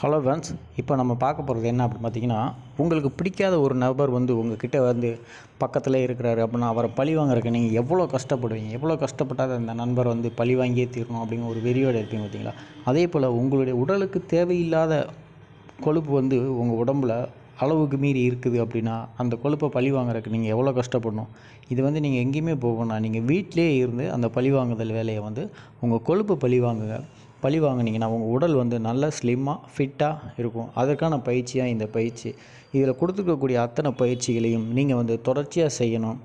hello friends இப்போ நம்ம பார்க்க போகிறது என்ன அப்படின்னு பார்த்தீங்கன்னா உங்களுக்கு பிடிக்காத ஒரு நபர் வந்து உங்கள் கிட்டே வந்து பக்கத்தில் இருக்கிறாரு அப்படின்னா அவரை பழி வாங்குறதுக்கு நீங்கள் எவ்வளோ கஷ்டப்படுவீங்க எவ்வளோ கஷ்டப்பட்டால் அந்த நண்பர் வந்து பழி வாங்கியே தீரணும் அப்படிங்கிற ஒரு வெறியோடு இருப்பீங்க பார்த்தீங்களா அதே போல் உங்களுடைய உடலுக்கு தேவையில்லாத கொழுப்பு வந்து உங்கள் உடம்பில் அளவுக்கு மீறி இருக்குது அப்படின்னா அந்த கொழுப்பை பழி வாங்குறதுக்கு நீங்கள் எவ்வளோ கஷ்டப்படணும் இது வந்து நீங்கள் எங்கேயுமே போகணும் நீங்கள் வீட்டிலே இருந்து அந்த பழி வாங்குதல் வேலையை வந்து உங்கள் கொழுப்பை பழி வாங்குங்க பழி வாங்கினீங்கன்னா உங்கள் உடல் வந்து நல்லா ஸ்லிம்மாக ஃபிட்டாக இருக்கும் அதற்கான பயிற்சியாக இந்த பயிற்சி இதில் கொடுத்துருக்கக்கூடிய அத்தனை பயிற்சிகளையும் நீங்கள் வந்து தொடர்ச்சியாக செய்யணும்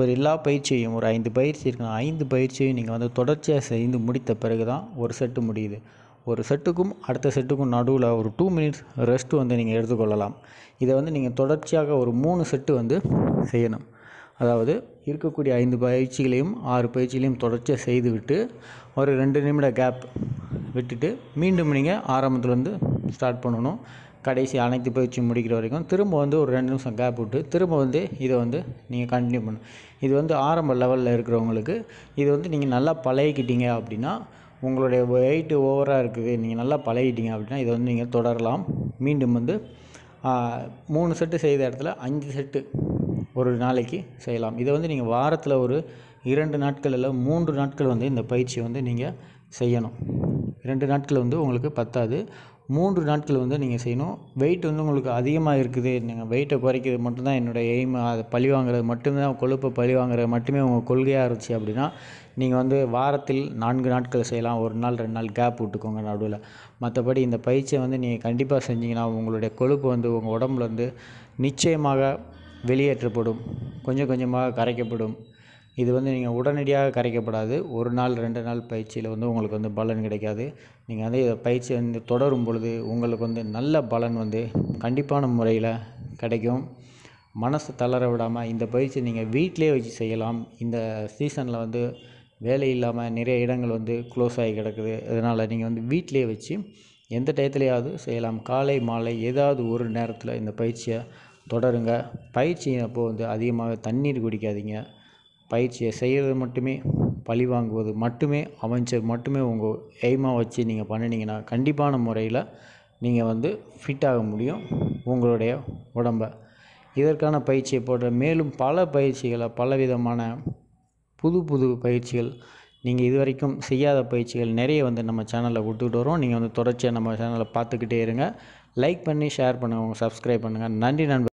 ஒரு எல்லா பயிற்சியையும் ஒரு ஐந்து பயிற்சி இருக்குன்னா ஐந்து பயிற்சியையும் நீங்கள் வந்து தொடர்ச்சியாக செய்து முடித்த பிறகு தான் ஒரு செட்டு முடியுது ஒரு செட்டுக்கும் அடுத்த செட்டுக்கும் நடுவில் ஒரு டூ மினிட்ஸ் ரெஸ்ட்டு வந்து நீங்கள் எடுத்துக்கொள்ளலாம் இதை வந்து நீங்கள் தொடர்ச்சியாக ஒரு மூணு செட்டு வந்து செய்யணும் அதாவது இருக்கக்கூடிய ஐந்து பயிற்சிகளையும் ஆறு பயிற்சிகளையும் தொடர்ச்சியாக செய்துவிட்டு ஒரு ரெண்டு நிமிட கேப் விட்டுட்டு மீண்டும் நீங்கள் ஆரம்பத்துலேருந்து ஸ்டார்ட் பண்ணணும் கடைசி அனைத்து பயிற்சி முடிக்கிற வரைக்கும் திரும்ப வந்து ஒரு ரெண்டு நிமிஷம் கேப் விட்டு திரும்ப வந்து இதை வந்து நீங்கள் கண்டினியூ பண்ணணும் இது வந்து ஆரம்ப லெவலில் இருக்கிறவங்களுக்கு இது வந்து நீங்கள் நல்லா பழகிக்கிட்டீங்க அப்படின்னா உங்களுடைய வெயிட் ஓவராக இருக்குது நீங்கள் நல்லா பழகிட்டீங்க அப்படின்னா இதை வந்து நீங்கள் தொடரலாம் மீண்டும் வந்து மூணு செட்டு செய்த இடத்துல அஞ்சு செட்டு ஒரு நாளைக்கு செய்யலாம் இதை வந்து நீங்கள் வாரத்தில் ஒரு இரண்டு நாட்கள் இல்லை மூன்று நாட்கள் வந்து இந்த பயிற்சியை வந்து நீங்கள் செய்யணும் ரெண்டு நாட்கள் வந்து உங்களுக்கு பத்தாது மூன்று நாட்கள் வந்து நீங்கள் செய்யணும் வெயிட் வந்து உங்களுக்கு அதிகமாக இருக்குது நீங்கள் வெயிட்டை குறைக்கிறது மட்டும்தான் என்னோடய எய்ம் அதை பழி வாங்குறது மட்டும்தான் கொழுப்பை பழி வாங்குறது மட்டுமே உங்கள் கொள்கையாக இருந்துச்சு அப்படின்னா நீங்கள் வந்து வாரத்தில் நான்கு நாட்கள் செய்யலாம் ஒரு நாள் ரெண்டு நாள் கேப் விட்டுக்கோங்க நடுவில் மற்றபடி இந்த பயிற்சியை வந்து நீங்கள் கண்டிப்பாக செஞ்சீங்கன்னா உங்களுடைய கொழுப்பு வந்து உங்கள் உடம்புலேருந்து நிச்சயமாக வெளியேற்றப்படும் கொஞ்சம் கொஞ்சமாக கரைக்கப்படும் இது வந்து நீங்கள் உடனடியாக கரைக்கப்படாது ஒரு நாள் ரெண்டு நாள் பயிற்சியில் வந்து உங்களுக்கு வந்து பலன் கிடைக்காது நீங்கள் வந்து பயிற்சி வந்து தொடரும் பொழுது உங்களுக்கு வந்து நல்ல பலன் வந்து கண்டிப்பான முறையில் கிடைக்கும் மனசு தளர விடாமல் இந்த பயிற்சி நீங்கள் வீட்டிலே வச்சு செய்யலாம் இந்த சீசனில் வந்து வேலை இல்லாமல் நிறைய இடங்கள் வந்து க்ளோஸ் ஆகி கிடக்குது அதனால் நீங்கள் வந்து வீட்டிலே வச்சு எந்த டயத்துலேயாவது செய்யலாம் காலை மாலை ஏதாவது ஒரு நேரத்தில் இந்த பயிற்சியை தொடருங்க பயிற்சி அப்போது வந்து அதிகமாக தண்ணீர் குடிக்காதீங்க பயிற்சியை செய்கிறது மட்டுமே பழி வாங்குவது மட்டுமே அமைச்சர் மட்டுமே உங்கள் எய்மாக வச்சு நீங்கள் பண்ணுனீங்கன்னா கண்டிப்பான முறையில் நீங்கள் வந்து ஃபிட்டாக முடியும் உங்களுடைய உடம்பை இதற்கான பயிற்சியை போன்ற மேலும் பல பயிற்சிகளை பலவிதமான புது புது பயிற்சிகள் நீங்கள் இது வரைக்கும் செய்யாத பயிற்சிகள் நிறைய வந்து நம்ம சேனலில் கொடுத்துக்கிட்டு வரோம் நீங்கள் வந்து தொடர்ச்சியாக நம்ம சேனலை பார்த்துக்கிட்டே இருங்க லைக் பண்ணி ஷேர் பண்ணுங்கள் சப்ஸ்கிரைப் பண்ணுங்கள் நன்றி நண்பர்